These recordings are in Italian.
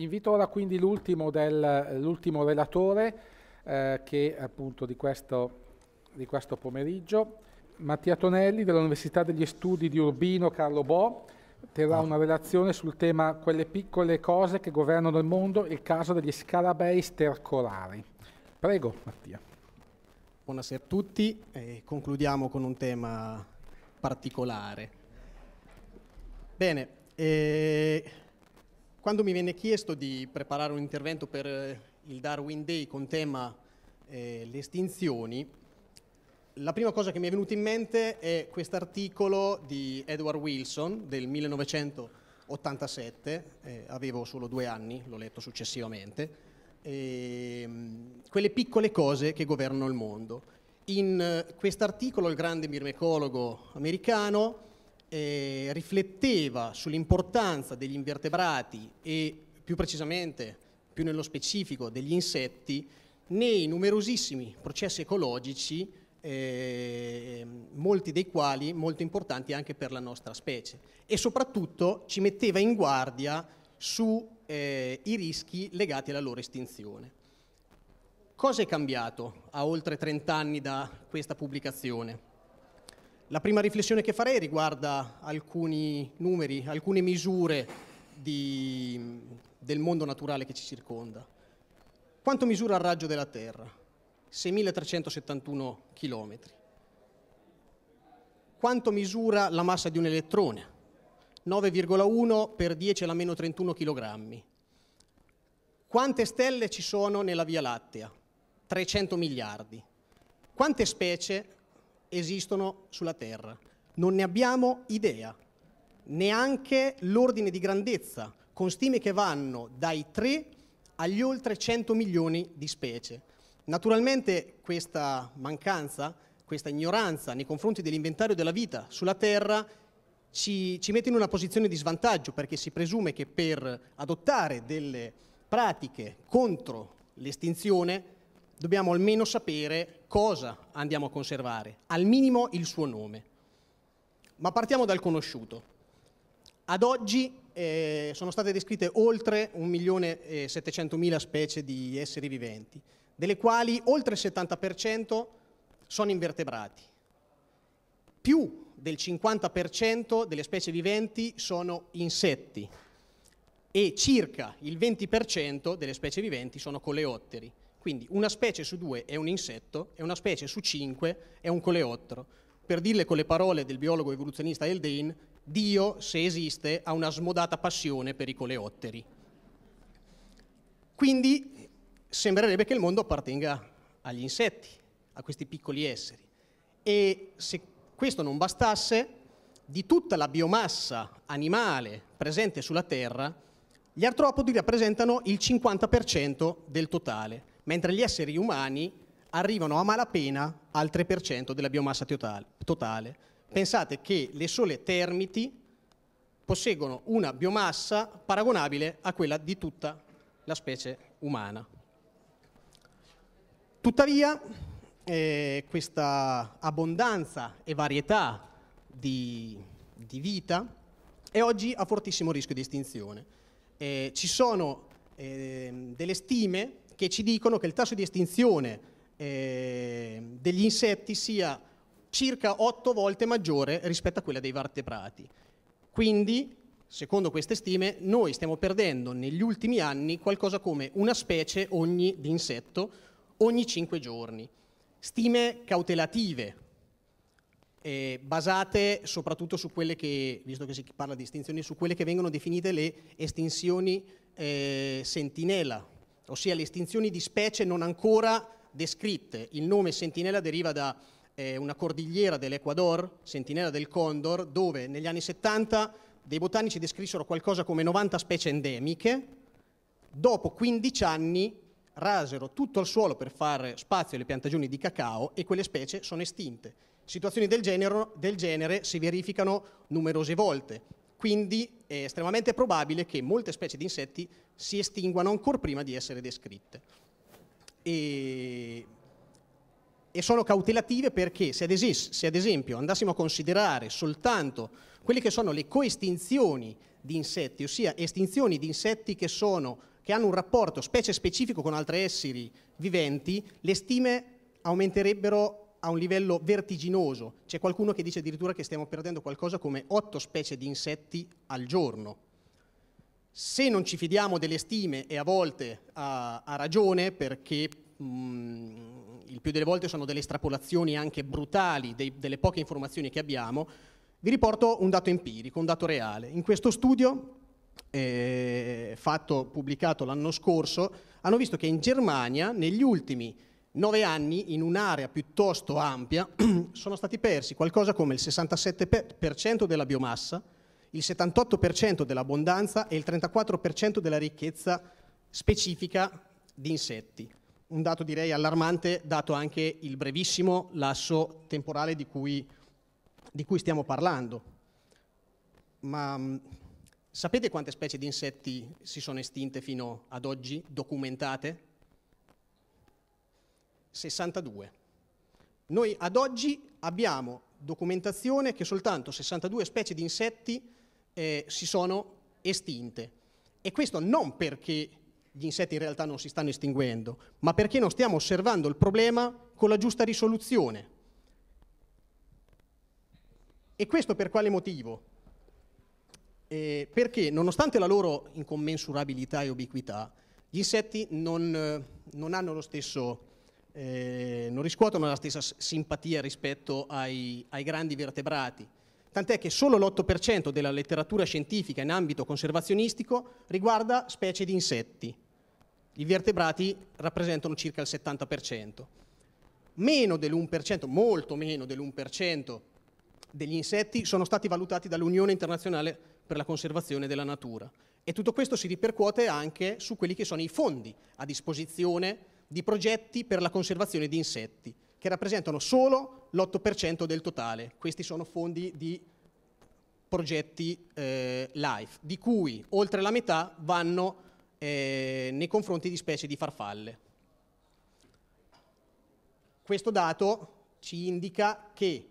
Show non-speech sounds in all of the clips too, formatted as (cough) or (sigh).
Invito ora quindi l'ultimo, relatore eh, che appunto di questo, di questo pomeriggio, Mattia Tonelli dell'Università degli Studi di Urbino Carlo Bo, terrà ah. una relazione sul tema Quelle piccole cose che governano il mondo, il caso degli scarabei stercolari. Prego Mattia. Buonasera a tutti e concludiamo con un tema particolare. Bene, eh, quando mi venne chiesto di preparare un intervento per eh, il Darwin Day con tema eh, le estinzioni, la prima cosa che mi è venuta in mente è quest'articolo di Edward Wilson del 1987, eh, avevo solo due anni, l'ho letto successivamente, eh, quelle piccole cose che governano il mondo. In eh, quest'articolo il grande mirmecologo americano eh, rifletteva sull'importanza degli invertebrati e più precisamente, più nello specifico, degli insetti nei numerosissimi processi ecologici, eh, molti dei quali molto importanti anche per la nostra specie. E soprattutto ci metteva in guardia sui eh, rischi legati alla loro estinzione. Cosa è cambiato a oltre 30 anni da questa pubblicazione? La prima riflessione che farei riguarda alcuni numeri, alcune misure di, del mondo naturale che ci circonda. Quanto misura il raggio della Terra? 6.371 km. Quanto misura la massa di un elettrone? 9,1 per 10 alla meno 31 kg. Quante stelle ci sono nella Via Lattea? 300 miliardi. Quante specie esistono sulla Terra. Non ne abbiamo idea, neanche l'ordine di grandezza, con stime che vanno dai 3 agli oltre 100 milioni di specie. Naturalmente questa mancanza, questa ignoranza nei confronti dell'inventario della vita sulla Terra ci, ci, mette in una posizione di svantaggio perché si presume che per adottare delle pratiche contro l'estinzione dobbiamo almeno sapere cosa andiamo a conservare, al minimo il suo nome. Ma partiamo dal conosciuto. Ad oggi eh, sono state descritte oltre 1.700.000 specie di esseri viventi, delle quali oltre il 70% sono invertebrati. Più del 50% delle specie viventi sono insetti e circa il 20% delle specie viventi sono coleotteri. Quindi una specie su due è un insetto e una specie su cinque è un coleottero. Per dirle con le parole del biologo evoluzionista Eldane, Dio, se esiste, ha una smodata passione per i coleotteri. Quindi sembrerebbe che il mondo appartenga agli insetti, a questi piccoli esseri. E se questo non bastasse, di tutta la biomassa animale presente sulla Terra, gli artropodi rappresentano il 50% del totale mentre gli esseri umani arrivano a malapena al 3% della biomassa totale. Pensate che le sole termiti posseggono una biomassa paragonabile a quella di tutta la specie umana. Tuttavia, eh, questa abbondanza e varietà di, di, vita è oggi a fortissimo rischio di estinzione. Eh, ci sono eh, delle stime che ci dicono che il tasso di estinzione eh, degli insetti sia circa 8 volte maggiore rispetto a quella dei vertebrati. Quindi, secondo queste stime, noi stiamo perdendo negli ultimi anni qualcosa come una specie ogni, di insetto ogni 5 giorni. Stime cautelative, eh, basate soprattutto su quelle che, visto che si parla di estinzioni, su quelle che vengono definite le estinzioni eh, sentinela, ossia le estinzioni di specie non ancora descritte. Il nome sentinella deriva da eh, una cordigliera dell'Ecuador, sentinella del Condor, dove negli anni 70 dei botanici descrissero qualcosa come 90 specie endemiche, dopo 15 anni rasero tutto il suolo per fare spazio alle piantagioni di cacao e quelle specie sono estinte. Situazioni del genere, del genere si verificano numerose volte, quindi è estremamente probabile che molte specie di insetti si estinguano ancora prima di essere descritte. E, e sono cautelative perché se ad, es- se ad esempio andassimo a considerare soltanto quelle che sono le coestinzioni di insetti, ossia estinzioni di insetti che sono che hanno un rapporto specie specifico con altri esseri viventi, le stime aumenterebbero a un livello vertiginoso. C'è qualcuno che dice addirittura che stiamo perdendo qualcosa come otto specie di insetti al giorno. Se non ci fidiamo delle stime, e a volte ha, ha ragione perché mh, mm, il più delle volte sono delle estrapolazioni anche brutali dei, delle poche informazioni che abbiamo, vi riporto un dato empirico, un dato reale. In questo studio eh, fatto, pubblicato l'anno scorso, hanno visto che in Germania negli ultimi nove anni in un'area piuttosto ampia (clears throat) sono stati persi qualcosa come il 67% della biomassa, il 78% dell'abbondanza e il 34% della ricchezza specifica di insetti. Un dato direi allarmante dato anche il brevissimo lasso temporale di cui, di cui stiamo parlando. Ma mm, sapete quante specie di insetti si sono estinte fino ad oggi, documentate? 62. Noi ad oggi abbiamo documentazione che soltanto 62 specie di insetti eh, si sono estinte. E questo non perché gli insetti in realtà non si stanno estinguendo, ma perché non stiamo osservando il problema con la giusta risoluzione. E questo per quale motivo? Eh, perché nonostante la loro incommensurabilità e ubiquità, gli insetti non, eh, non hanno lo stesso eh, non riscuotono la stessa simpatia rispetto ai, ai grandi vertebrati, tant'è che solo l'8% della letteratura scientifica in ambito conservazionistico riguarda specie di insetti. I vertebrati rappresentano circa il 70%. Meno dell'1%, molto meno dell'1% degli insetti sono stati valutati dall'Unione Internazionale per la Conservazione della Natura. E tutto questo si ripercuote anche su quelli che sono i fondi a disposizione di progetti per la conservazione di insetti, che rappresentano solo l'8% del totale. Questi sono fondi di progetti eh, LIFE, di cui oltre la metà vanno eh, nei confronti di specie di farfalle. Questo dato ci indica che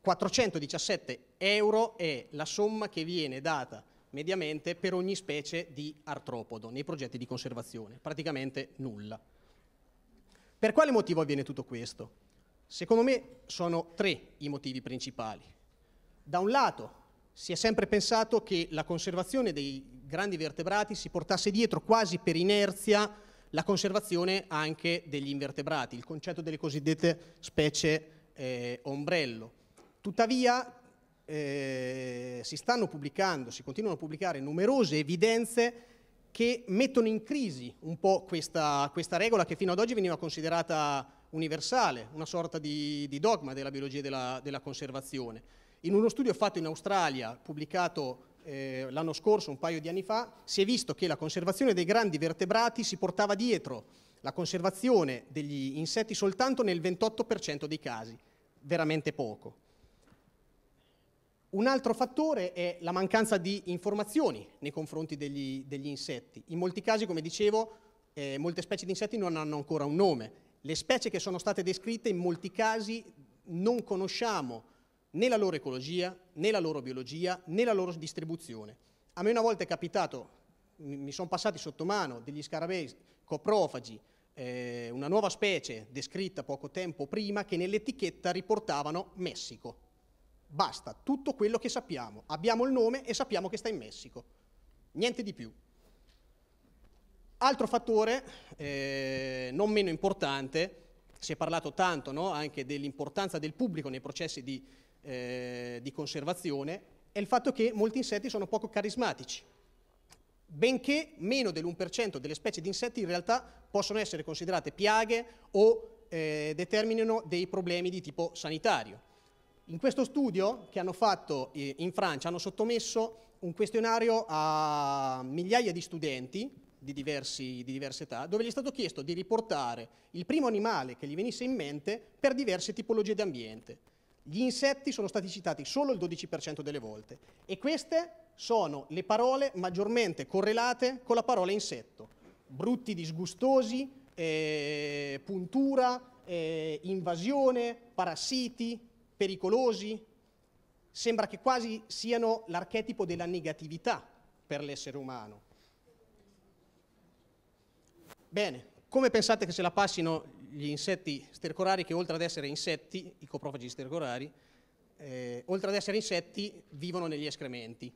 417 euro è la somma che viene data mediamente per ogni specie di artropodo nei progetti di conservazione, praticamente nulla. Per quale motivo avviene tutto questo? Secondo me sono tre i motivi principali. Da un lato si è sempre pensato che la conservazione dei grandi vertebrati si portasse dietro quasi per inerzia la conservazione anche degli invertebrati, il concetto delle cosiddette specie eh, ombrello. Tuttavia eh, si stanno pubblicando, si continuano a pubblicare numerose evidenze che mettono in crisi un po' questa, questa regola che fino ad oggi veniva considerata universale, una sorta di, di dogma della biologia e della, della, conservazione. In uno studio fatto in Australia, pubblicato eh, l'anno scorso, un paio di anni fa, si è visto che la conservazione dei grandi vertebrati si portava dietro la conservazione degli insetti soltanto nel 28% dei casi, veramente poco. Un altro fattore è la mancanza di informazioni nei confronti degli, degli insetti. In molti casi, come dicevo, eh, molte specie di insetti non hanno ancora un nome. Le specie che sono state descritte in molti casi non conosciamo né la loro ecologia, né la loro biologia, né la loro distribuzione. A me una volta è capitato, mi sono passati sotto mano degli scarabei coprofagi, eh, una nuova specie descritta poco tempo prima che nell'etichetta riportavano Messico. Basta, tutto quello che sappiamo. Abbiamo il nome e sappiamo che sta in Messico. Niente di più. Altro fattore, eh, non meno importante, si è parlato tanto no, anche dell'importanza del pubblico nei processi di, eh, di conservazione, è il fatto che molti insetti sono poco carismatici. Benché meno dell'1% delle specie di insetti in realtà possono essere considerate piaghe o eh, determinino dei problemi di tipo sanitario. In questo studio che hanno fatto eh, in Francia hanno sottomesso un questionario a migliaia di studenti di, diversi, di diverse età, dove gli è stato chiesto di riportare il primo animale che gli venisse in mente per diverse tipologie di ambiente. Gli insetti sono stati citati solo il 12% delle volte e queste sono le parole maggiormente correlate con la parola insetto. Brutti disgustosi, eh, puntura, eh, invasione, parassiti, pericolosi, sembra che quasi siano l'archetipo della negatività per l'essere umano. Bene, come pensate che se la passino gli insetti stercorari che oltre ad essere insetti, i coprofagi stercorari, eh, oltre ad essere insetti vivono negli escrementi?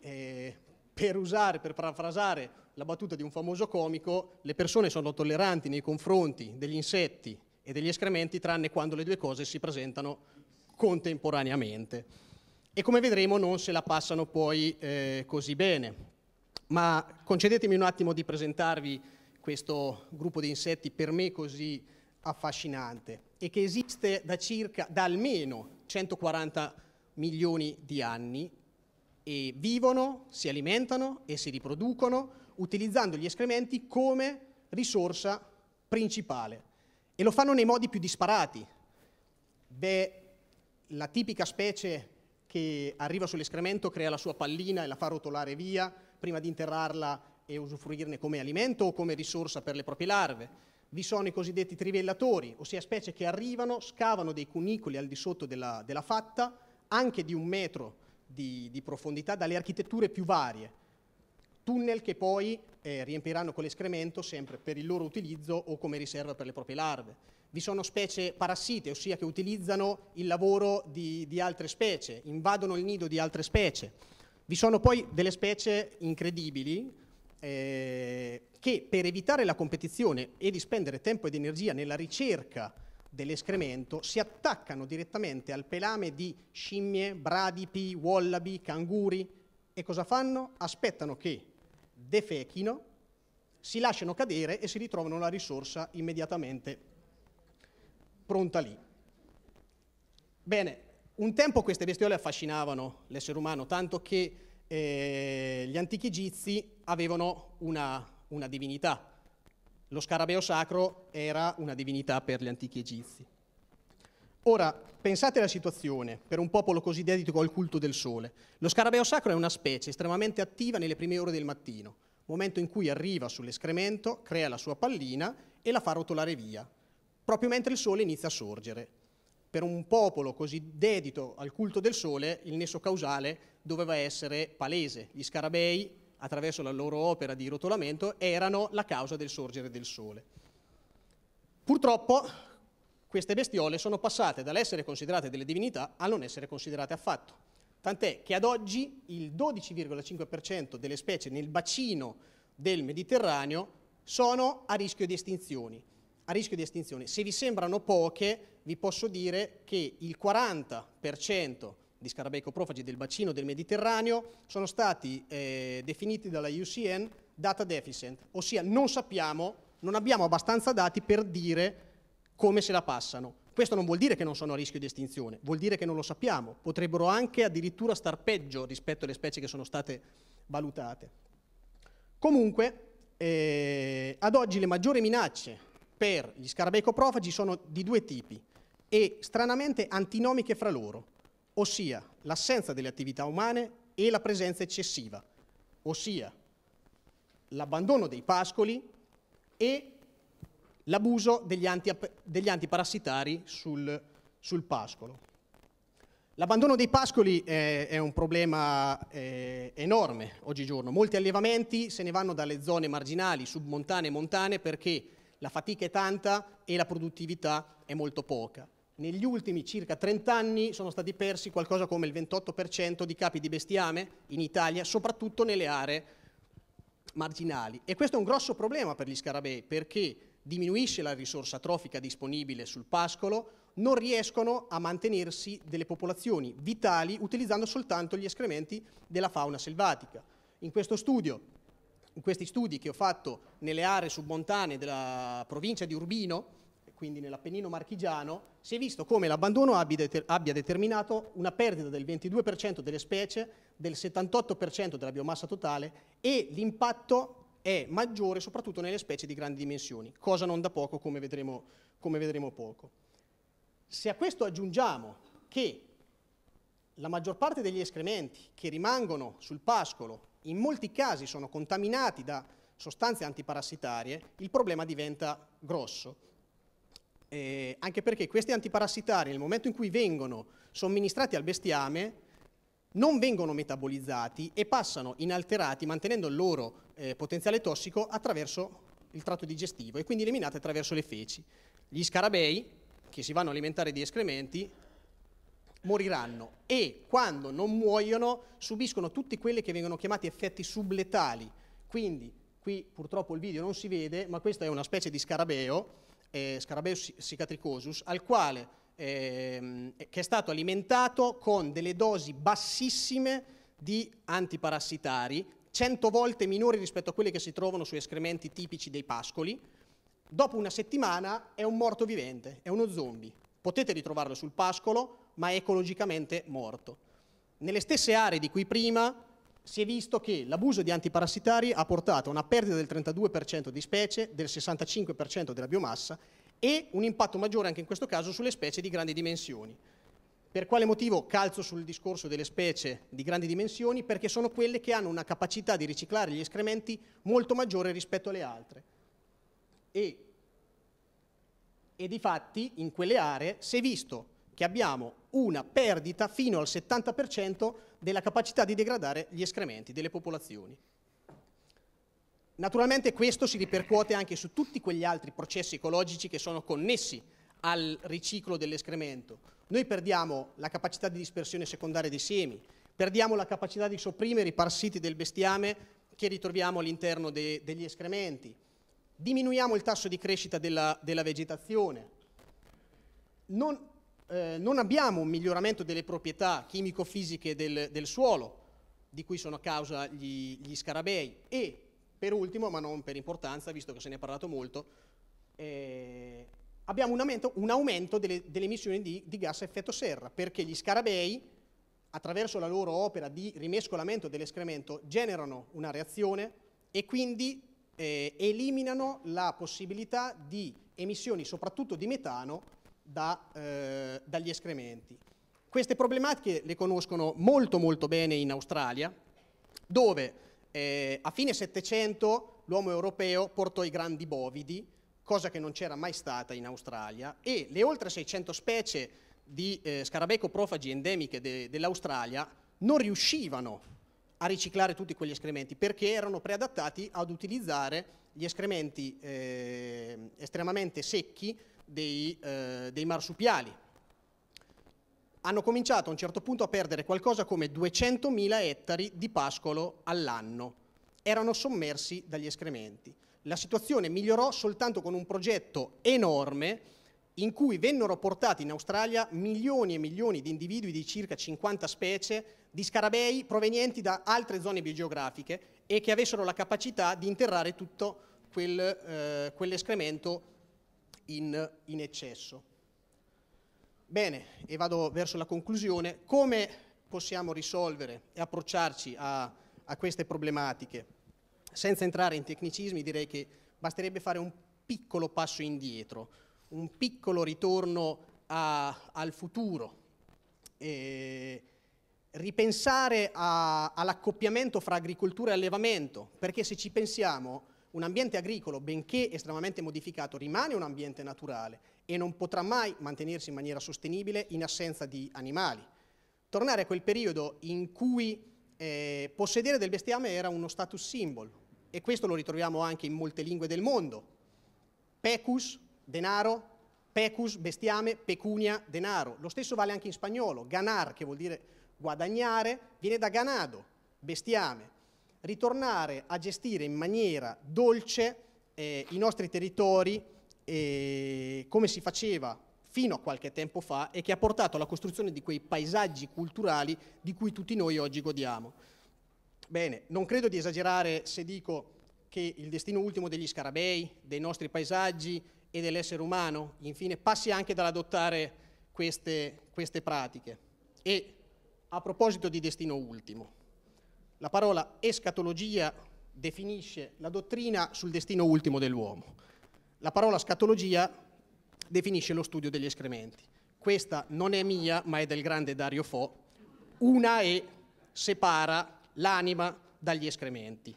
Eh, per usare, per parafrasare la battuta di un famoso comico, le persone sono tolleranti nei confronti degli insetti e degli escrementi, tranne quando le due cose si presentano contemporaneamente. E come vedremo non se la passano poi eh, così bene. Ma concedetemi un attimo di presentarvi questo gruppo di insetti per me così affascinante e che esiste da circa, da almeno 140 milioni di anni e vivono, si alimentano e si riproducono utilizzando gli escrementi come risorsa principale. E lo fanno nei modi più disparati. Beh, la tipica specie che arriva sull'escremento crea la sua pallina e la fa rotolare via prima di interrarla e usufruirne come alimento o come risorsa per le proprie larve. Vi sono i cosiddetti trivellatori, ossia specie che arrivano, scavano dei cunicoli al di sotto della, della fatta, anche di un metro di, di profondità, dalle architetture più varie tunnel che poi eh, riempiranno con l'escremento sempre per il loro utilizzo o come riserva per le proprie larve. Vi sono specie parassite, ossia che utilizzano il lavoro di, di altre specie, invadono il nido di altre specie. Vi sono poi delle specie incredibili eh, che per evitare la competizione e di spendere tempo ed energia nella ricerca dell'escremento si attaccano direttamente al pelame di scimmie, bradipi, wallaby, canguri e cosa fanno? Aspettano che defechino, si lasciano cadere e si ritrovano la risorsa immediatamente pronta lì. Bene, un tempo queste bestiole affascinavano l'essere umano, tanto che eh, gli antichi egizi avevano una, una divinità. Lo scarabeo sacro era una divinità per gli antichi egizi. Ora, pensate alla situazione, per un popolo così dedito al culto del sole. Lo scarabeo sacro è una specie estremamente attiva nelle prime ore del mattino, momento in cui arriva sull'escremento, crea la sua pallina e la fa rotolare via, proprio mentre il sole inizia a sorgere. Per un popolo così dedito al culto del sole, il nesso causale doveva essere palese. Gli scarabei, attraverso la loro opera di rotolamento, erano la causa del sorgere del sole. Purtroppo, queste bestiole sono passate dall'essere considerate delle divinità a non essere considerate affatto. Tant'è che ad oggi il 12,5% delle specie nel bacino del Mediterraneo sono a rischio di estinzioni. A rischio di estinzione. Se vi sembrano poche, vi posso dire che il 40% di scarabei coprofagi del bacino del Mediterraneo sono stati eh, definiti dalla UCN data deficient, ossia non sappiamo, non abbiamo abbastanza dati per dire come se la passano. Questo non vuol dire che non sono a rischio di estinzione, vuol dire che non lo sappiamo, potrebbero anche addirittura star peggio rispetto alle specie che sono state valutate. Comunque, eh, ad oggi le maggiori minacce per gli scarabei coprofagi sono di due tipi e stranamente antinomiche fra loro, ossia l'assenza delle attività umane e la presenza eccessiva, ossia l'abbandono dei pascoli e l'abuso degli, anti, degli, antiparassitari sul, sul pascolo. L'abbandono dei pascoli è, è un problema eh, enorme oggigiorno. Molti allevamenti se ne vanno dalle zone marginali, submontane e montane, perché la fatica è tanta e la produttività è molto poca. Negli ultimi circa 30 anni sono stati persi qualcosa come il 28% di capi di bestiame in Italia, soprattutto nelle aree marginali. E questo è un grosso problema per gli scarabei, perché diminuisce la risorsa trofica disponibile sul pascolo, non riescono a mantenersi delle popolazioni vitali utilizzando soltanto gli escrementi della fauna selvatica. In questo studio, in questi studi che ho fatto nelle aree submontane della provincia di Urbino, quindi nell'Appennino marchigiano, si è visto come l'abbandono abbia determinato una perdita del 22% delle specie, del 78% della biomassa totale e l'impatto è maggiore soprattutto nelle specie di grandi dimensioni, cosa non da poco come vedremo, come vedremo poco. Se a questo aggiungiamo che la maggior parte degli escrementi che rimangono sul pascolo in molti casi sono contaminati da sostanze antiparassitarie, il problema diventa grosso. Eh, anche perché questi antiparassitari nel momento in cui vengono somministrati al bestiame non vengono metabolizzati e passano inalterati mantenendo il loro eh, potenziale tossico attraverso il tratto digestivo e quindi eliminati attraverso le feci. Gli scarabei, che si vanno a alimentare di escrementi, moriranno e quando non muoiono subiscono tutti quelli che vengono chiamati effetti subletali. Quindi qui purtroppo il video non si vede, ma questa è una specie di scarabeo, eh, Scarabeus cicatricosus, al quale ehm, che è stato alimentato con delle dosi bassissime di antiparassitari, 100 volte minori rispetto a quelle che si trovano su escrementi tipici dei pascoli. Dopo una settimana è un morto vivente, è uno zombie. Potete ritrovarlo sul pascolo, ma è ecologicamente morto. Nelle stesse aree di cui prima si è visto che l'abuso di antiparassitari ha portato a una perdita del 32% di specie, del 65% della biomassa e un impatto maggiore anche in questo caso sulle specie di grandi dimensioni. Per quale motivo calzo sul discorso delle specie di grandi dimensioni? Perché sono quelle che hanno una capacità di riciclare gli escrementi molto maggiore rispetto alle altre. E, e di fatti in quelle aree si è visto che abbiamo una perdita fino al 70% della capacità di degradare gli escrementi delle popolazioni. Naturalmente questo si ripercuote anche su tutti quegli altri processi ecologici che sono connessi al riciclo dell'escremento. Noi perdiamo la capacità di dispersione secondaria dei semi, perdiamo la capacità di sopprimere i parassiti del bestiame che ritroviamo all'interno de- degli escrementi, diminuiamo il tasso di crescita della, della vegetazione, non, eh, non, abbiamo un miglioramento delle proprietà chimico-fisiche del, del suolo, di cui sono a causa gli, gli scarabei, e per ultimo, ma non per importanza, visto che se ne è parlato molto, eh, abbiamo un aumento, un aumento delle, delle, emissioni di, di gas a effetto serra, perché gli scarabei, attraverso la loro opera di rimescolamento dell'escremento, generano una reazione e quindi eh, eliminano la possibilità di emissioni, soprattutto di metano, da, eh, dagli escrementi. Queste problematiche le conoscono molto molto bene in Australia, dove eh, a fine Settecento l'uomo europeo portò i grandi bovidi, cosa che non c'era mai stata in Australia, e le oltre 600 specie di eh, profagi endemiche de, dell'Australia non riuscivano a riciclare tutti quegli escrementi perché erano preadattati ad utilizzare gli escrementi eh, estremamente secchi dei, eh, dei marsupiali hanno cominciato a un certo punto a perdere qualcosa come 200.000 ettari di pascolo all'anno. Erano sommersi dagli escrementi. La situazione migliorò soltanto con un progetto enorme in cui vennero portati in Australia milioni e milioni di individui di circa 50 specie di scarabei provenienti da altre zone biogeografiche e che avessero la capacità di interrare tutto quel, eh, quell'escremento in, in eccesso. Bene, e vado verso la conclusione, come possiamo risolvere e approcciarci a, a queste problematiche? Senza entrare in tecnicismi direi che basterebbe fare un piccolo passo indietro, un piccolo ritorno a, al futuro, e ripensare a, all'accoppiamento fra agricoltura e allevamento, perché se ci pensiamo un ambiente agricolo, benché estremamente modificato, rimane un ambiente naturale e non potrà mai mantenersi in maniera sostenibile in assenza di animali. Tornare a quel periodo in cui eh, possedere del bestiame era uno status symbol e questo lo ritroviamo anche in molte lingue del mondo. Pecus, denaro, pecus, bestiame, pecunia, denaro. Lo stesso vale anche in spagnolo, ganar, che vuol dire guadagnare, viene da ganado, bestiame. Ritornare a gestire in maniera dolce eh, i nostri territori eh, come si faceva fino a qualche tempo fa e che ha portato alla costruzione di quei paesaggi culturali di cui tutti noi oggi godiamo. Bene, non credo di esagerare se dico che il destino ultimo degli scarabei, dei nostri paesaggi e dell'essere umano, infine, passi anche dall'adottare queste, queste pratiche. E a proposito di destino ultimo, la parola escatologia definisce la dottrina sul destino ultimo dell'uomo. La parola scatologia definisce lo studio degli escrementi. Questa non è mia, ma è del grande Dario Fo. Una E separa l'anima dagli escrementi.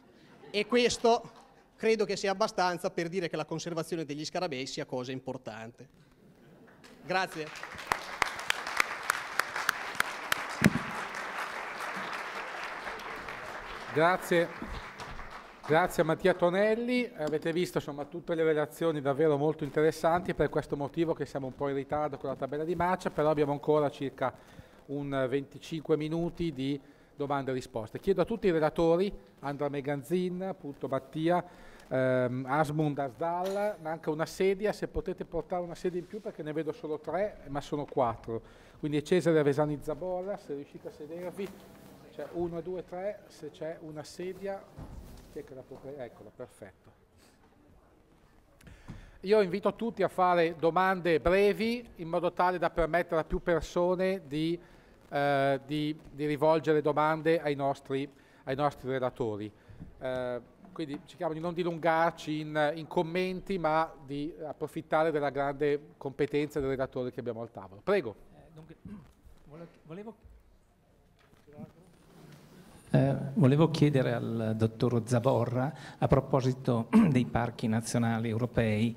E questo credo che sia abbastanza per dire che la conservazione degli scarabei sia cosa importante. Grazie. Grazie. Grazie a Mattia Tonelli, avete visto insomma, tutte le relazioni davvero molto interessanti per questo motivo che siamo un po' in ritardo con la tabella di marcia, però abbiamo ancora circa un 25 minuti di domande e risposte. Chiedo a tutti i relatori, Andra Meganzin, appunto Mattia, ehm, Asmund Asdal, manca una sedia, se potete portare una sedia in più perché ne vedo solo tre, ma sono quattro. Quindi Cesare Vesani Zaborra, se riuscite a sedervi, c'è cioè uno, due, tre, se c'è una sedia vedete che la proprietà, eccola, perfetto. Io invito tutti a fare domande brevi in modo tale da permettere a più persone di, eh, di, di rivolgere domande ai nostri, ai nostri relatori. Eh, quindi cerchiamo di non dilungarci in, in, commenti, ma di approfittare della grande competenza del relatore che abbiamo al tavolo. Prego. Eh, dunque, (clears throat) volevo eh, volevo chiedere al dottor Zavorra a proposito (clears throat) dei parchi nazionali europei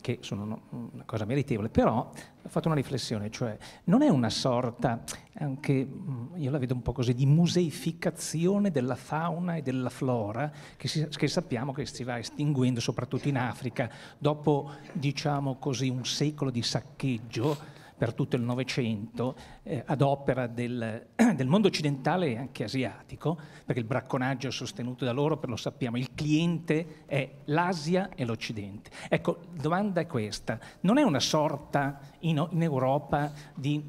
che sono una cosa meritevole, però ho fatto una riflessione, cioè non è una sorta, anche mm, io la vedo un po' così, di museificazione della fauna e della flora che, si, che sappiamo che si va estinguendo soprattutto in Africa dopo, diciamo così, un secolo di saccheggio per tutto il Novecento eh, ad opera del, (clears throat) del, mondo occidentale e anche asiatico, perché il bracconaggio è sostenuto da loro, per lo sappiamo, il cliente è l'Asia e l'Occidente. Ecco, la domanda è questa, non è una sorta in, in Europa di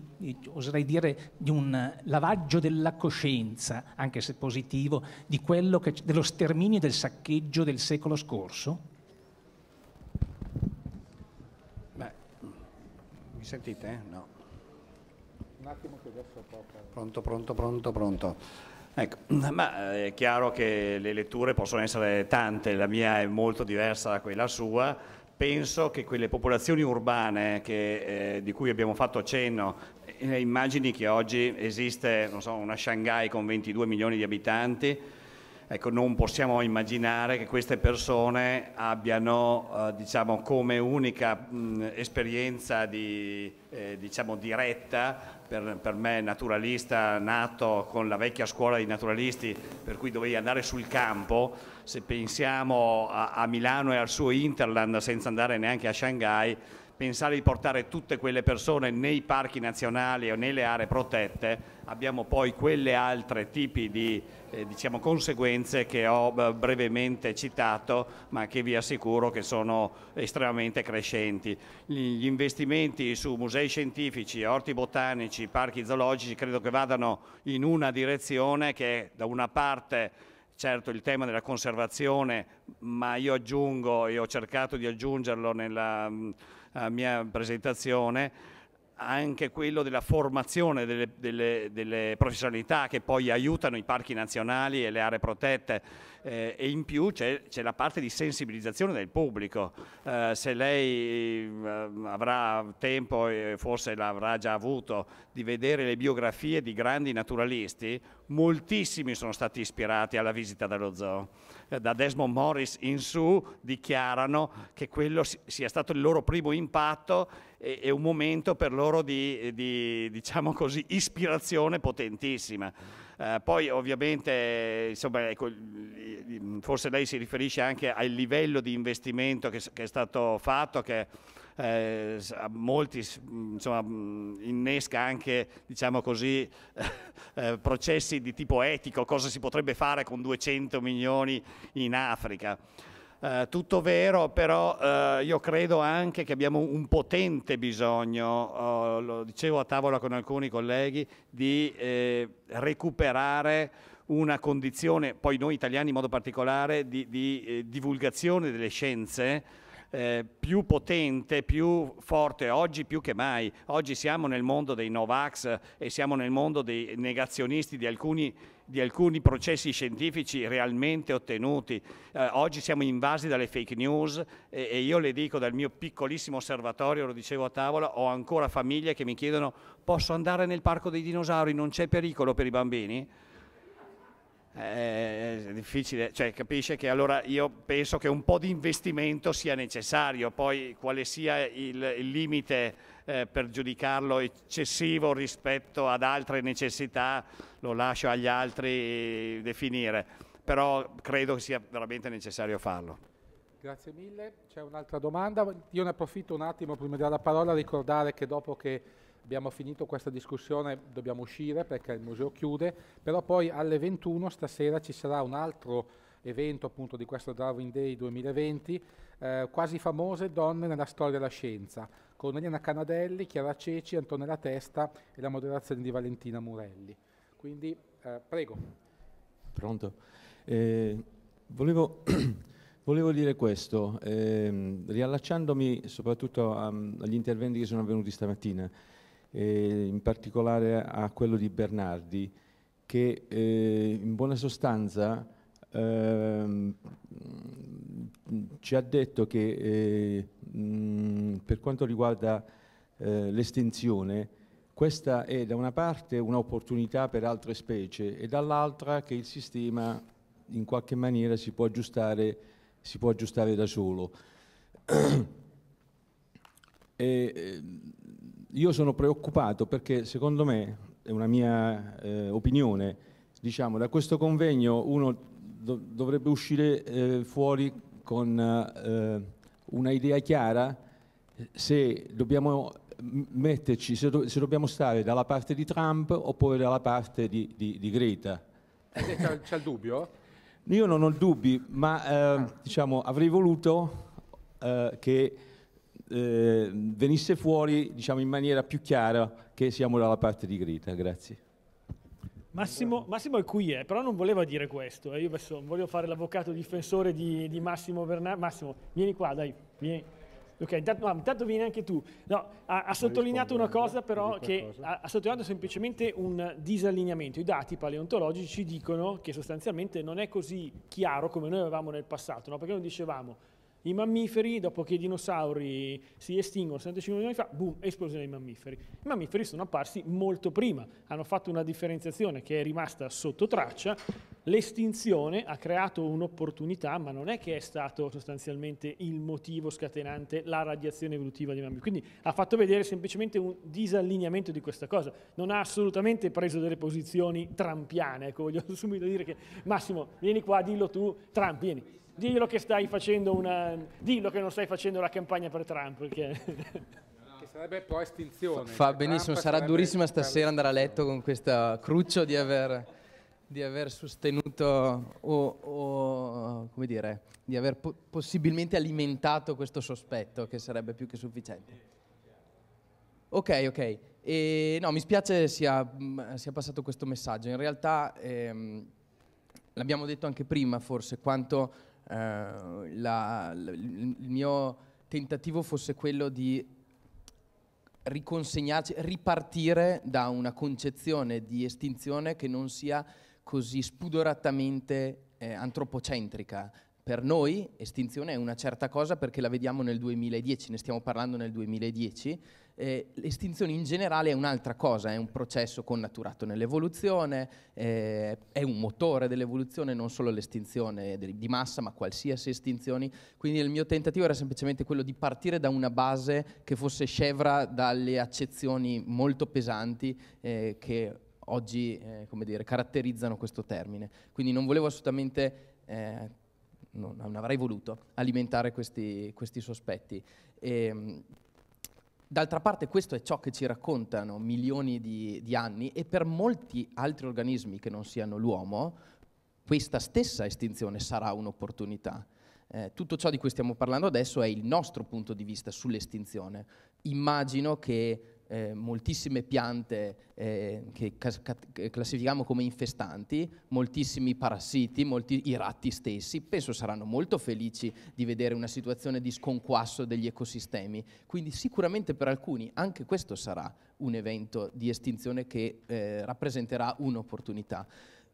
oserei dire, di un lavaggio della coscienza, anche se positivo, di quello che, dello sterminio e del saccheggio del secolo scorso? Mi sentite? Eh? No. Un attimo che adesso porta. Pronto, pronto, pronto, pronto. Ecco, (clears throat) ma eh, è chiaro che le letture possono essere tante, la mia è molto diversa da quella sua, penso che quelle popolazioni urbane che, eh, di cui abbiamo fatto cenno, eh, immagini che oggi esiste so, una Shanghai con 22 milioni di abitanti, Ecco, non possiamo immaginare che queste persone abbiano eh, diciamo, come unica mh, esperienza di, eh, diciamo, diretta, per, per, me naturalista nato con la vecchia scuola di naturalisti per cui dovevi andare sul campo, se pensiamo a, a Milano e al suo interland senza andare neanche a Shanghai, pensare di portare tutte quelle persone nei parchi nazionali o nelle aree protette, abbiamo poi quelle altre tipi di eh, diciamo, conseguenze che ho eh, brevemente citato ma che vi assicuro che sono estremamente crescenti. Gli investimenti su musei scientifici, orti botanici, parchi zoologici credo che vadano in una direzione che è da una parte certo il tema della conservazione, ma io aggiungo e ho cercato di aggiungerlo nella mm, eh, mia presentazione, anche quello della formazione delle, delle, delle, professionalità che poi aiutano i parchi nazionali e le aree protette eh, e in più c'è, c'è, la parte di sensibilizzazione del pubblico. Eh, se lei eh, avrà tempo e forse l'avrà già avuto di vedere le biografie di grandi naturalisti, moltissimi sono stati ispirati alla visita dello zoo. Eh, da Desmond Morris in su, dichiarano che quello sia stato il loro primo impatto e, e un momento per loro di, di diciamo così, ispirazione potentissima. Eh, poi ovviamente insomma, ecco, forse lei si riferisce anche al livello di investimento che, che è stato fatto, che eh, molti, insomma, innesca anche diciamo così, (laughs) eh, processi di tipo etico, cosa si potrebbe fare con 200 milioni in Africa. Eh, tutto vero, però eh, io credo anche che abbiamo un potente bisogno, oh, lo dicevo a tavola con alcuni colleghi, di eh, recuperare una condizione, poi noi italiani in modo particolare, di, di eh, divulgazione delle scienze eh, più potente, più forte oggi più che mai. Oggi siamo nel mondo dei Novax e siamo nel mondo dei negazionisti di alcuni, di alcuni processi scientifici realmente ottenuti. Eh, oggi siamo invasi dalle fake news e, e io le dico dal mio piccolissimo osservatorio, lo dicevo a tavola, ho ancora famiglie che mi chiedono posso andare nel parco dei dinosauri, non c'è pericolo per i bambini? Eh, è difficile, cioè capisce che allora io penso che un po' di investimento sia necessario, poi quale sia il, il limite eh, per giudicarlo eccessivo rispetto ad altre necessità lo lascio agli altri definire, però credo che sia veramente necessario farlo. Grazie mille, c'è un'altra domanda, io ne approfitto un attimo prima di dare la parola a ricordare che dopo che abbiamo finito questa discussione, dobbiamo uscire perché il museo chiude, però poi alle 21 stasera ci sarà un altro evento appunto di questo Darwin Day 2020, eh, quasi famose donne nella storia della scienza, con Elena Canadelli, Chiara Ceci, Antonella Testa e la moderazione di Valentina Murelli. Quindi eh, prego. Pronto. Eh, volevo, (clears throat) volevo, dire questo, ehm, riallacciandomi soprattutto a, ehm, agli interventi che sono avvenuti stamattina eh, in particolare a quello di Bernardi, che eh, in buona sostanza eh, ci ha detto che eh, mh, per quanto riguarda eh, l'estinzione, questa è da una parte un'opportunità per altre specie e dall'altra che il sistema in qualche maniera si può aggiustare, si può aggiustare da solo. (clears throat) e, eh, io sono preoccupato perché secondo me, è una mia eh, opinione, diciamo, da questo convegno uno do dovrebbe uscire eh, fuori con eh, una idea chiara se dobbiamo metterci, se, do se, dobbiamo stare dalla parte di Trump oppure dalla parte di, di, di Greta. Eh, c'è il dubbio? Io non ho dubbi, ma eh, diciamo, avrei voluto eh, che eh, venisse fuori diciamo, in maniera più chiara che siamo dalla parte di Greta. Grazie. Massimo, Massimo è qui, eh, però non voleva dire questo. Eh. Io adesso voglio fare l'avvocato difensore di, di Massimo Bernardo. Massimo, vieni qua, dai, vieni. Ok, intanto, no, intanto, vieni anche tu. No, ha, ha sottolineato una cosa però che eh, ha, ha, sottolineato semplicemente un disallineamento. I dati paleontologici ci dicono che sostanzialmente non è così chiaro come noi avevamo nel passato, no? perché noi dicevamo i mammiferi, dopo che i dinosauri si estinguono 75 milioni di anni fa, boom, esplosione dei mammiferi. I mammiferi sono apparsi molto prima, hanno fatto una differenziazione che è rimasta sotto traccia, l'estinzione ha creato un'opportunità, ma non è che è stato sostanzialmente il motivo scatenante la radiazione evolutiva dei mammiferi, quindi ha fatto vedere semplicemente un disallineamento di questa cosa, non ha assolutamente preso delle posizioni trampiane, ecco, voglio (laughs) subito dire che Massimo, vieni qua, dillo tu, Trump, vieni. Dillo che, una, dillo che non stai facendo la campagna per Trump. Perché... (laughs) Che sarebbe poi estinzione. Fa, fa cioè, benissimo, Trump sarà durissima stasera andare a letto con questa cruccio di aver, di aver sostenuto o, o, come dire, di aver po- possibilmente alimentato questo sospetto che sarebbe più che sufficiente. Ok, ok. E, no, mi spiace sia, mm, sia passato questo messaggio. In realtà ehm, l'abbiamo detto anche prima, forse, quanto eh, la, il mio tentativo fosse quello di riconsegnarci, ripartire da una concezione di estinzione che non sia così spudoratamente eh, antropocentrica. Per noi estinzione è una certa cosa perché la vediamo nel 2010, ne stiamo parlando nel 2010 eh, l'estinzione in generale è un'altra cosa, è un processo connaturato nell'evoluzione, eh, è un motore dell'evoluzione, non solo l'estinzione di massa, ma qualsiasi estinzione. Quindi il mio tentativo era semplicemente quello di partire da una base che fosse scevra dalle accezioni molto pesanti eh, che oggi eh, dire, caratterizzano questo termine. Quindi non volevo assolutamente... Eh, non, non, avrei voluto alimentare questi, questi sospetti. E, ehm, D'altra parte questo è ciò che ci raccontano milioni di, di, anni e per molti altri organismi che non siano l'uomo, questa stessa estinzione sarà un'opportunità. Eh, tutto ciò di cui stiamo parlando adesso è il nostro punto di vista sull'estinzione. Immagino che eh, moltissime piante eh, che classifichiamo come infestanti, moltissimi parassiti, molti, i ratti stessi, penso saranno molto felici di vedere una situazione di sconquasso degli ecosistemi. Quindi sicuramente per alcuni anche questo sarà un evento di estinzione che eh, rappresenterà un'opportunità.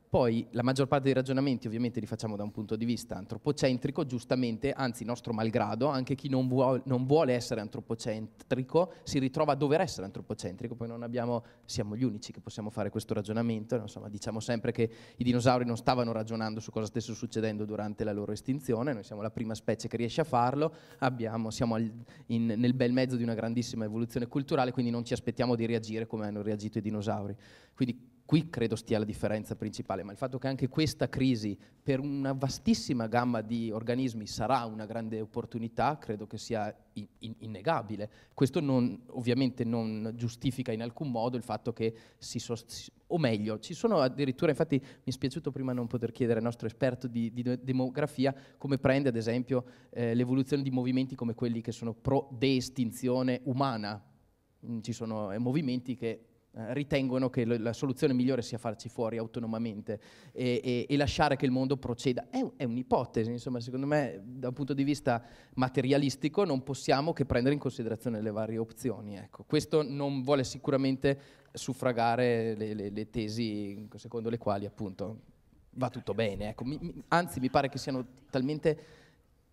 Poi la maggior parte dei ragionamenti ovviamente li facciamo da un punto di vista antropocentrico, giustamente, anzi nostro malgrado, anche chi non, vuo, non vuole essere antropocentrico si ritrova a dover essere antropocentrico, poi non abbiamo, siamo gli unici che possiamo fare questo ragionamento, insomma diciamo sempre che i dinosauri non stavano ragionando su cosa stesse succedendo durante la loro estinzione, noi siamo la prima specie che riesce a farlo, abbiamo, siamo al, in, nel bel mezzo di una grandissima evoluzione culturale, quindi non ci aspettiamo di reagire come hanno reagito i dinosauri. Quindi Qui credo stia la differenza principale, ma il fatto che anche questa crisi per una vastissima gamma di organismi sarà una grande opportunità, credo che sia in- innegabile. Questo non, ovviamente non giustifica in alcun modo il fatto che si sost- o meglio, ci sono addirittura, infatti mi è spiaciuto prima non poter chiedere al nostro esperto di, di demografia come prende ad esempio eh, l'evoluzione di movimenti come quelli che sono pro-deestinzione umana, mm, ci sono eh, movimenti che eh, ritengono che la soluzione migliore sia farci fuori autonomamente e, e, e lasciare che il mondo proceda. È, è, un'ipotesi, insomma, secondo me da un punto di vista materialistico non possiamo che prendere in considerazione le varie opzioni. Ecco. Questo non vuole sicuramente suffragare le, le, le tesi secondo le quali appunto va tutto bene. Ecco. Mi, mi, anzi mi pare che siano talmente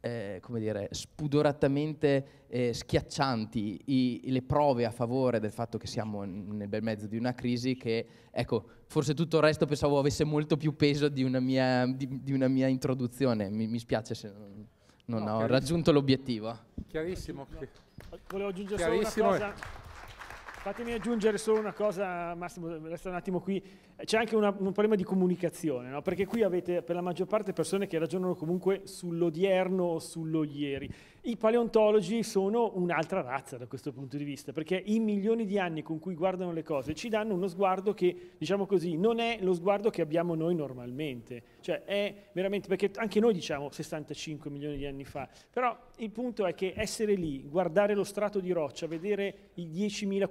eh, come dire, spudoratamente eh, schiaccianti i, le prove a favore del fatto che siamo nel bel mezzo di una crisi che, ecco, forse tutto il resto pensavo avesse molto più peso di una mia, di, di una mia introduzione. Mi, mi, spiace se non, non no, ho raggiunto l'obiettivo. Chiarissimo. Volevo aggiungere solo una cosa. Fatemi aggiungere solo una cosa, Massimo, resta un attimo qui. C'è anche una, un problema di comunicazione, no? perché qui avete per la maggior parte persone che ragionano comunque sull'odierno o sullo ieri. I paleontologi sono un'altra razza da questo punto di vista, perché i milioni di anni con cui guardano le cose ci danno uno sguardo che, diciamo così, non è lo sguardo che abbiamo noi normalmente. Cioè è veramente, perché anche noi diciamo 65 milioni di anni fa, però il punto è che essere lì, guardare lo strato di roccia, vedere i 10.000, 15.000,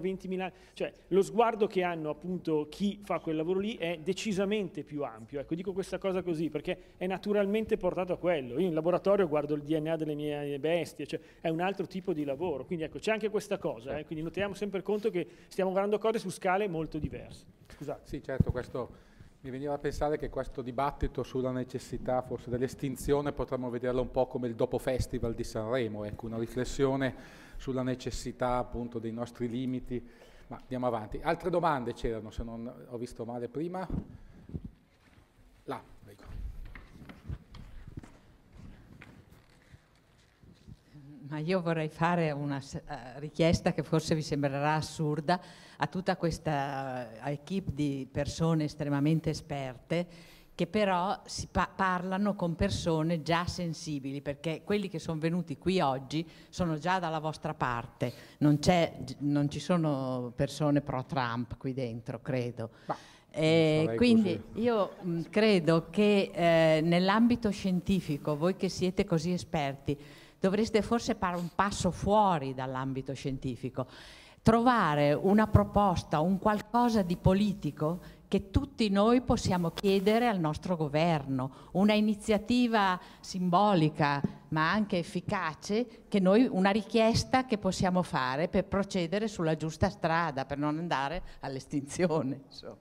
20.000, cioè lo sguardo che hanno appunto chi fa quel lavoro lì è decisamente più ampio. Ecco, dico questa cosa così perché è naturalmente portato a quello. Io in laboratorio guardo il DNA delle mie bestie, cioè è un altro tipo di lavoro. Quindi ecco, c'è anche questa cosa, eh? quindi notiamo sempre conto che stiamo guardando cose su scale molto diverse. Scusate. Sì, certo, questo mi veniva a pensare che questo dibattito sulla necessità forse dell'estinzione potremmo vederlo un po' come il dopo festival di Sanremo, ecco, una riflessione sulla necessità appunto dei nostri limiti, ma andiamo avanti. Altre domande c'erano, se non ho visto male prima? Là, prego. Ma io vorrei fare una eh, richiesta che forse vi sembrerà assurda, a tutta questa equip di persone estremamente esperte che però pa parlano con persone già sensibili, perché quelli che sono venuti qui oggi sono già dalla vostra parte, non, non ci sono persone pro-Trump qui dentro, credo. Bah, eh, quindi così. io mh, credo che eh, nell'ambito scientifico, voi che siete così esperti, dovreste forse fare un passo fuori dall'ambito scientifico trovare una proposta, un qualcosa di politico che tutti noi possiamo chiedere al nostro governo, una iniziativa simbolica ma anche efficace, noi, una richiesta che possiamo fare per procedere sulla giusta strada, per non andare all'estinzione. Insomma.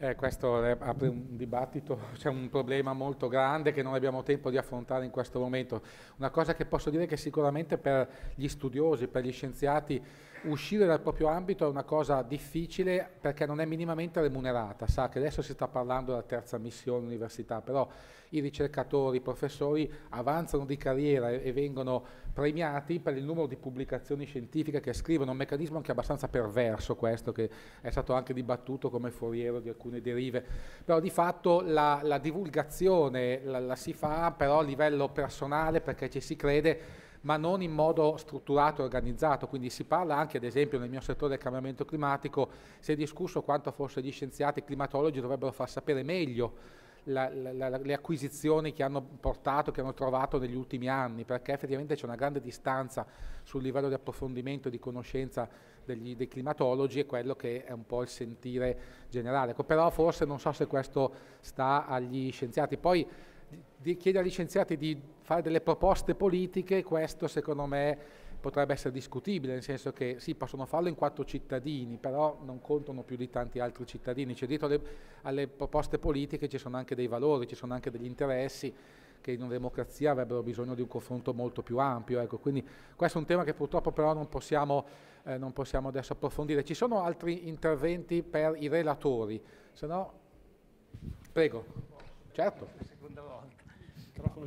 Eh, questo apre un dibattito, (laughs) c'è un problema molto grande che non abbiamo tempo di affrontare in questo momento. Una cosa che posso dire è che sicuramente per gli studiosi, per gli scienziati, uscire dal proprio ambito è una cosa difficile perché non è minimamente remunerata. Sa che adesso si sta parlando della terza missione università, però i ricercatori, i professori avanzano di carriera e, e vengono premiati per il numero di pubblicazioni scientifiche che scrivono, un meccanismo anche abbastanza perverso questo, che è stato anche dibattuto come foriero di alcune derive, però di fatto la, la divulgazione la, la si fa però a livello personale perché ci si crede ma non in modo strutturato e organizzato, quindi si parla anche ad esempio nel mio settore del cambiamento climatico, si è discusso quanto forse gli scienziati climatologi dovrebbero far sapere meglio la, la, le acquisizioni che hanno portato, che hanno trovato negli ultimi anni, perché effettivamente c'è una grande distanza sul livello di approfondimento e di conoscenza degli, dei climatologi e quello che è un po' il sentire generale. Ecco, Però forse non so se questo sta agli scienziati. Poi di, di chiedere agli scienziati di fare delle proposte politiche, questo secondo me potrebbe essere discutibile, nel senso che sì, possono farlo in quattro cittadini, però non contano più di tanti altri cittadini. Cioè, dietro alle, alle proposte politiche ci sono anche dei valori, ci sono anche degli interessi che in una democrazia avrebbero bisogno di un confronto molto più ampio. Ecco. Quindi questo è un tema che purtroppo però non possiamo, eh, non possiamo adesso approfondire. Ci sono altri interventi per i relatori, se no... Prego, certo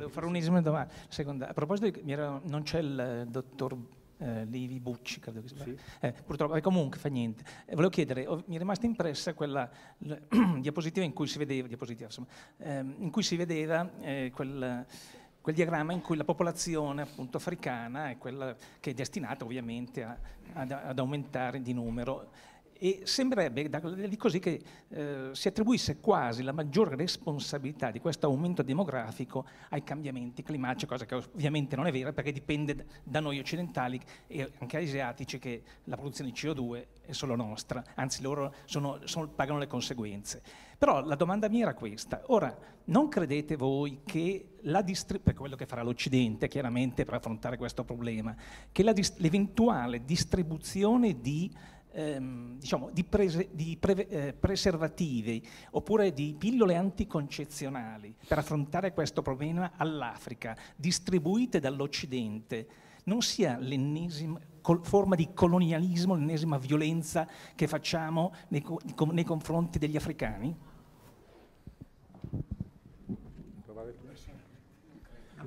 volevo fare un'esima domanda. Seconda, a proposito, di, non c'è il eh, dottor eh, Livi Bucci, credo che si sì. eh, purtroppo, eh, comunque fa niente. Eh, volevo chiedere, ho, mi è rimasta impressa quella la, (clears throat) diapositiva in cui si vedeva, insomma, ehm, in cui si vedeva eh, quel, quel, diagramma in cui la popolazione appunto, africana è quella che è destinata ovviamente a, ad, ad aumentare di numero e sembrerebbe di così che eh, si attribuisse quasi la maggiore responsabilità di questo aumento demografico ai cambiamenti climatici, cosa che ovviamente non è vera perché dipende da noi occidentali e anche asiatici che la produzione di CO2 è solo nostra, anzi loro sono, sono, pagano le conseguenze. Però la domanda mia era questa, ora non credete voi che la distribuzione, per quello che farà l'Occidente chiaramente per affrontare questo problema, che l'eventuale dist- distribuzione di ehm, diciamo, di, prese, di pre, eh, preservativi oppure di pillole anticoncezionali per affrontare questo problema all'Africa, distribuite dall'Occidente, non sia l'ennesima forma di colonialismo, l'ennesima violenza che facciamo nei, nei confronti degli africani?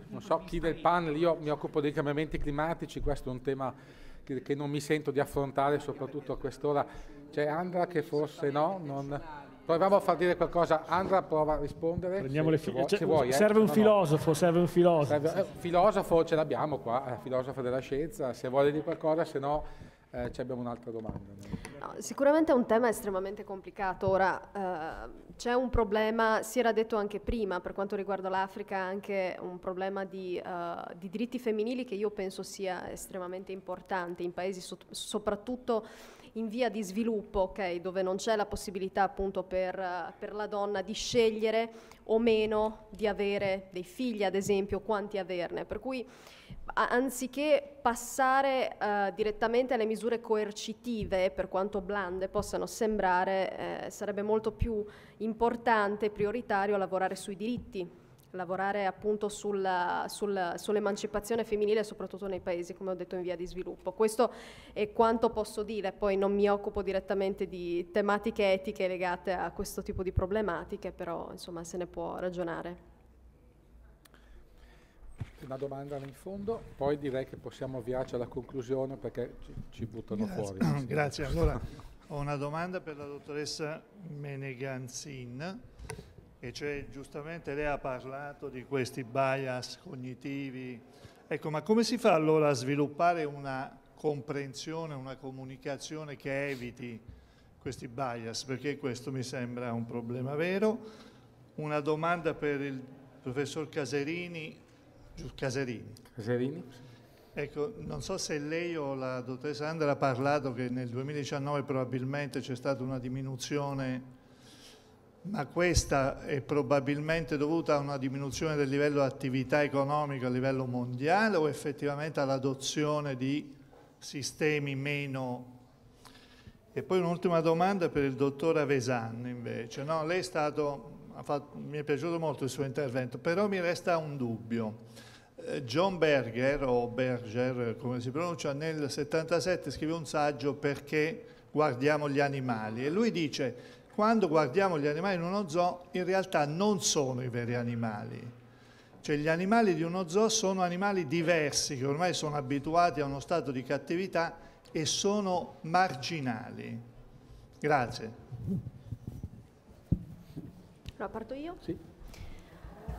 Non so chi del panel, io mi occupo dei cambiamenti climatici, questo è un tema che, che non mi sento di affrontare soprattutto a quest'ora. C'è Andra che forse no, non... Proviamo a far dire qualcosa. Andra prova a rispondere. Prendiamo se, le figlie. Cioè, vuoi, eh. serve, eh. un no, filosofo, no. serve un filosofo, serve un eh, filosofo. filosofo ce l'abbiamo qua, eh, filosofo della scienza. Se vuole dire qualcosa, se no eh, abbiamo un'altra domanda. No, sicuramente è un tema estremamente complicato. Ora eh, c'è un problema, si era detto anche prima, per quanto riguarda l'Africa, anche un problema di, eh, di, diritti femminili che io penso sia estremamente importante in paesi so soprattutto in via di sviluppo, okay, dove non c'è la possibilità appunto per, per, la donna di scegliere o meno di avere dei figli, ad esempio, quanti averne. Per cui anziché passare eh, direttamente alle misure coercitive, per quanto blande possano sembrare, eh, sarebbe molto più importante, e prioritario lavorare sui diritti lavorare appunto sulla, sulla, sull'emancipazione femminile soprattutto nei paesi come ho detto in via di sviluppo. Questo è quanto posso dire, poi non mi occupo direttamente di tematiche etiche legate a questo tipo di problematiche, però insomma se ne può ragionare. Una domanda in fondo, poi direi che possiamo avviarci alla conclusione perché ci, ci buttano Grazie. fuori. Grazie, allora ho una domanda per la dottoressa Meneganzin e cioè giustamente lei ha parlato di questi bias cognitivi. Ecco, ma come si fa allora a sviluppare una comprensione, una comunicazione che eviti questi bias? Perché questo mi sembra un problema vero. Una domanda per il professor Caserini. Caserini. Caserini. Ecco, non so se lei o la dottoressa Andra ha parlato che nel 2019 probabilmente c'è stata una diminuzione ma questa è probabilmente dovuta a una diminuzione del livello di attività economica a livello mondiale o effettivamente all'adozione di sistemi meno... E poi un'ultima domanda per il dottor Avesan invece. No, lei è stato, fatto, mi è piaciuto molto il suo intervento, però mi resta un dubbio. Eh, John Berger, o Berger come si pronuncia, nel 77 scrive un saggio perché guardiamo gli animali e lui dice quando guardiamo gli animali in uno zoo, in realtà non sono i veri animali. Cioè gli animali di uno zoo sono animali diversi, che ormai sono abituati a uno stato di cattività e sono marginali. Grazie. Allora parto io? Sì.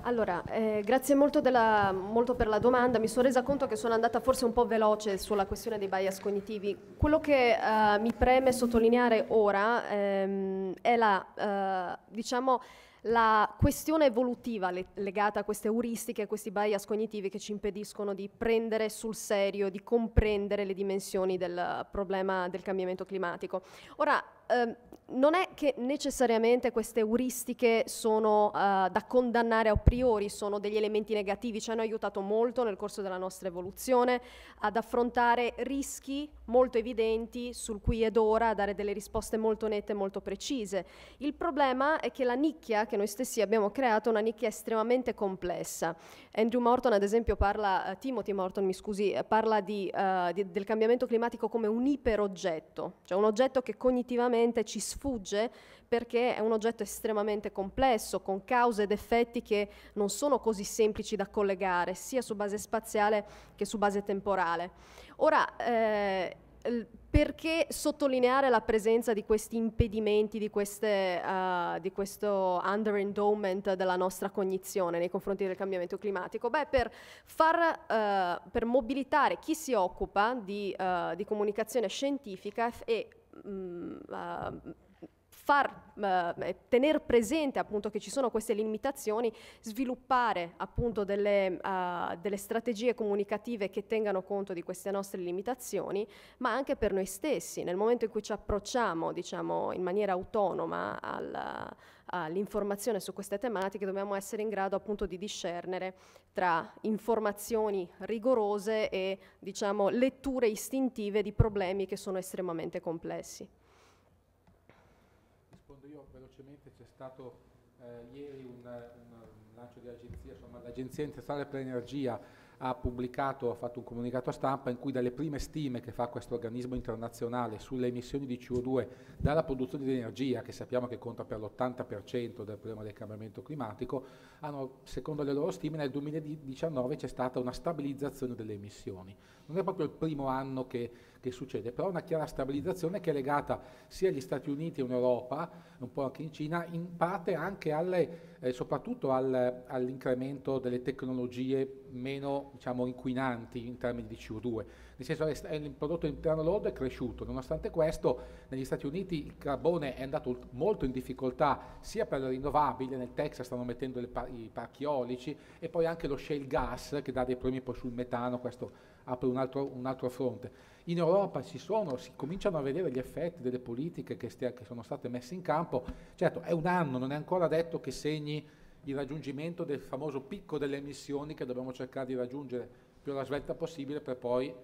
Allora, eh, grazie molto, della, molto, per la domanda. Mi sono resa conto che sono andata forse un po' veloce sulla questione dei bias cognitivi. Quello che eh, mi preme sottolineare ora ehm, è la, eh, diciamo, la questione evolutiva le legata a queste euristiche, a questi bias cognitivi che ci impediscono di prendere sul serio, di comprendere le dimensioni del problema del cambiamento climatico. Ora, ehm, non è che necessariamente queste euristiche sono uh, da condannare a priori, sono degli elementi negativi, ci hanno aiutato molto nel corso della nostra evoluzione ad affrontare rischi molto evidenti sul qui ed ora, a dare delle risposte molto nette e molto precise. Il problema è che la nicchia che noi stessi abbiamo creato è una nicchia estremamente complessa. Andrew Morton, ad esempio, parla, uh, Timothy Morton, mi scusi, eh, parla di, uh, di, del cambiamento climatico come un iperoggetto, cioè un oggetto che cognitivamente solitamente ci sfugge perché è un oggetto estremamente complesso, con cause ed effetti che non sono così semplici da collegare, sia su base spaziale che su base temporale. Ora, eh, perché sottolineare la presenza di questi impedimenti, di, queste, uh, di questo under-endowment della nostra cognizione nei confronti del cambiamento climatico? Beh, per, far, uh, per mobilitare chi si occupa di, uh, di comunicazione scientifica e uh, far eh, tenere presente appunto che ci sono queste limitazioni, sviluppare appunto delle, uh, delle, strategie comunicative che tengano conto di queste nostre limitazioni, ma anche per noi stessi, nel momento in cui ci approcciamo diciamo in maniera autonoma al, uh, l'informazione su queste tematiche, dobbiamo essere in grado appunto di discernere tra informazioni rigorose e diciamo, letture istintive di problemi che sono estremamente complessi. Rispondo io velocemente, c'è stato eh, ieri un, un, lancio di agenzia, l'Agenzia Internazionale per l'Energia ha pubblicato, ha fatto un comunicato a stampa in cui dalle prime stime che fa questo organismo internazionale sulle emissioni di CO2 dalla produzione di energia, che sappiamo che conta per l'80% del problema del cambiamento climatico, hanno, secondo le loro stime nel 2019 c'è stata una stabilizzazione delle emissioni non è proprio il primo anno che, che succede, però una chiara stabilizzazione che è legata sia agli Stati Uniti e in Europa, un po' anche in Cina, in parte anche alle, eh, soprattutto al, all'incremento delle tecnologie meno diciamo, inquinanti in termini di CO2. Nel senso che il prodotto interno lordo è cresciuto, nonostante questo negli Stati Uniti il carbone è andato molto in difficoltà sia per le rinnovabili, nel Texas stanno mettendo par- i parchi eolici e poi anche lo shale gas che dà dei problemi poi sul metano, questo apre un altro, un altro fronte. In Europa sono, si cominciano a vedere gli effetti delle politiche che, stia, che sono state messe in campo. Certo, è un anno, non è ancora detto che segni il raggiungimento del famoso picco delle emissioni che dobbiamo cercare di raggiungere più alla svelta possibile per poi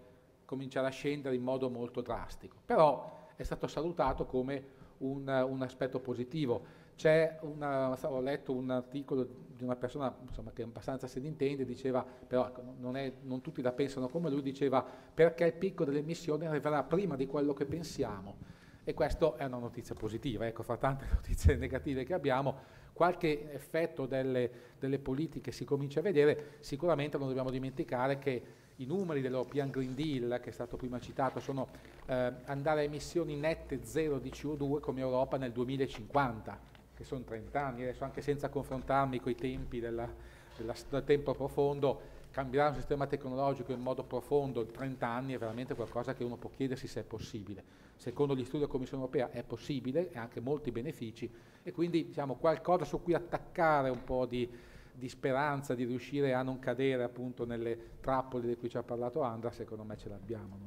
cominciare a scendere in modo molto drastico. Però è stato salutato come un, un aspetto positivo. C'è Una, ho letto un articolo di una persona insomma, che abbastanza se ne intende, diceva, però ecco, non, è, non, tutti la pensano come lui, diceva perché il picco delle emissioni arriverà prima di quello che pensiamo. E questa è una notizia positiva, ecco, fra tante (laughs) notizie negative che abbiamo, qualche effetto delle, delle politiche si comincia a vedere, sicuramente non dobbiamo dimenticare che i numeri dell'European Green Deal, che è stato prima citato, sono eh, andare a emissioni nette zero di CO2 come Europa nel 2050 che sono 30 anni, adesso anche senza confrontarmi con i tempi della, della, del tempo profondo, cambiare un sistema tecnologico in modo profondo 30 anni è veramente qualcosa che uno può chiedersi se è possibile. Secondo gli studi della Commissione europea è possibile e ha anche molti benefici e quindi diciamo, qualcosa su cui attaccare un po' di, di, speranza di riuscire a non cadere appunto nelle trappole di cui ci ha parlato Andra, secondo me ce l'abbiamo.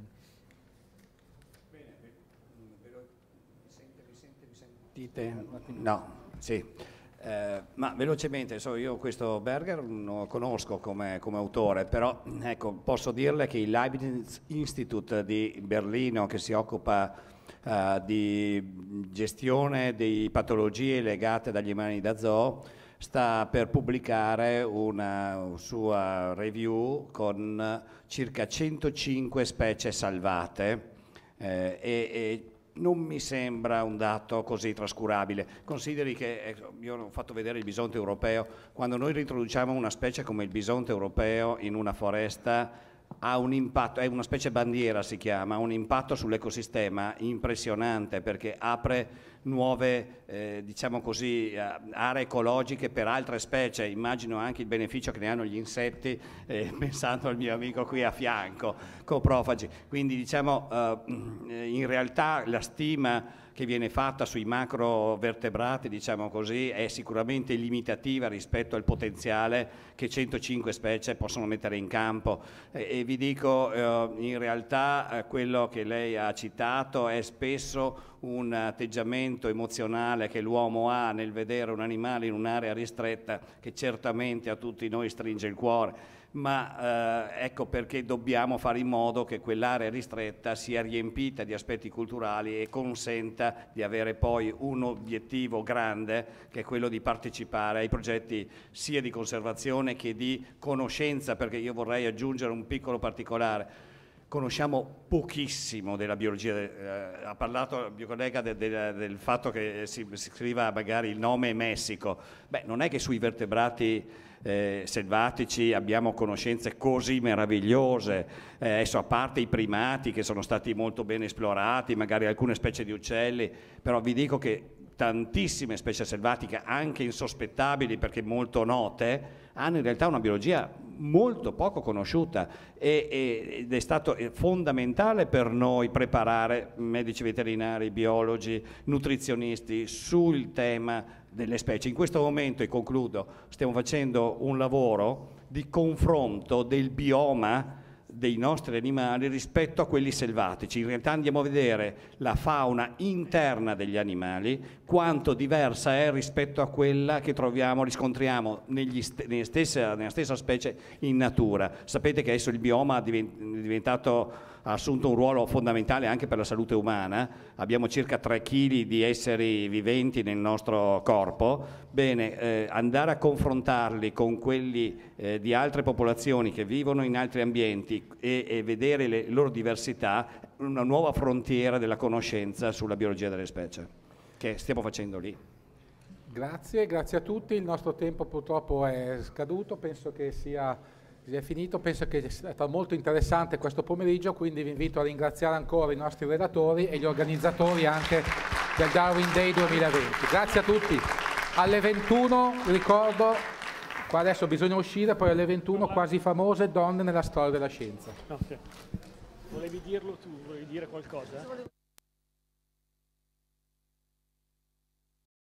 Bene, mi sentite? No. Sì. Eh, ma velocemente, so, io questo Berger non lo conosco come, come autore, però ecco, posso dirle che il Leibniz Institute di Berlino, che si occupa eh, di gestione di patologie legate dagli umani da zoo, sta per pubblicare una sua review con circa 105 specie salvate eh, e, e non mi sembra un dato così trascurabile. Consideri che ecco, io ho fatto vedere il bisonte europeo, quando noi riintroduciamo una specie come il bisonte europeo in una foresta ha un impatto, è una specie bandiera si chiama, ha un impatto sull'ecosistema impressionante perché apre nuove eh, diciamo così, eh, aree ecologiche per altre specie, immagino anche il beneficio che ne hanno gli insetti, eh, (laughs) pensando al mio amico qui a fianco, coprofagi. Quindi diciamo, eh, in realtà la stima che viene fatta sui macrovertebrati, diciamo così, è sicuramente limitativa rispetto al potenziale che 105 specie possono mettere in campo. E, e vi dico, eh, in realtà eh, quello che lei ha citato è spesso un atteggiamento emozionale che l'uomo ha nel vedere un animale in un'area ristretta che certamente a tutti noi stringe il cuore ma eh, ecco perché dobbiamo fare in modo che quell'area ristretta sia riempita di aspetti culturali e consenta di avere poi un obiettivo grande che è quello di partecipare ai progetti sia di conservazione che di conoscenza, perché io vorrei aggiungere un piccolo particolare conosciamo pochissimo della biologia. Eh, ha parlato il mio collega de, de, del fatto che si, si scriva magari il nome Messico. Beh, non è che sui vertebrati eh, selvatici abbiamo conoscenze così meravigliose, eh, adesso a parte i primati che sono stati molto ben esplorati, magari alcune specie di uccelli, però vi dico che tantissime specie selvatiche, anche insospettabili perché molto note, hanno in realtà una biologia molto poco conosciuta e, e, ed è stato eh, fondamentale per noi preparare medici veterinari, biologi, nutrizionisti sul tema delle specie. In questo momento, e concludo, stiamo facendo un lavoro di confronto del bioma dei nostri animali rispetto a quelli selvatici. In realtà andiamo a vedere la fauna interna degli animali, quanto diversa è rispetto a quella che troviamo, riscontriamo st- stessa, nella stessa specie in natura. Sapete che adesso il bioma è diventato ha assunto un ruolo fondamentale anche per la salute umana, abbiamo circa 3 kg di esseri viventi nel nostro corpo, bene, eh, andare a confrontarli con quelli eh, di altre popolazioni che vivono in altri ambienti e, e vedere le loro diversità, una nuova frontiera della conoscenza sulla biologia delle specie, che stiamo facendo lì. Grazie, grazie a tutti, il nostro tempo purtroppo è scaduto, penso che sia è finito, penso che sia stato molto interessante questo pomeriggio, quindi vi invito a ringraziare ancora i nostri relatori e gli organizzatori anche del Darwin Day 2020. Grazie a tutti. Alle 21, ricordo, qua adesso bisogna uscire, poi alle 21 quasi famose donne nella storia della scienza. Okay. Volevi dirlo tu, volevi dire qualcosa?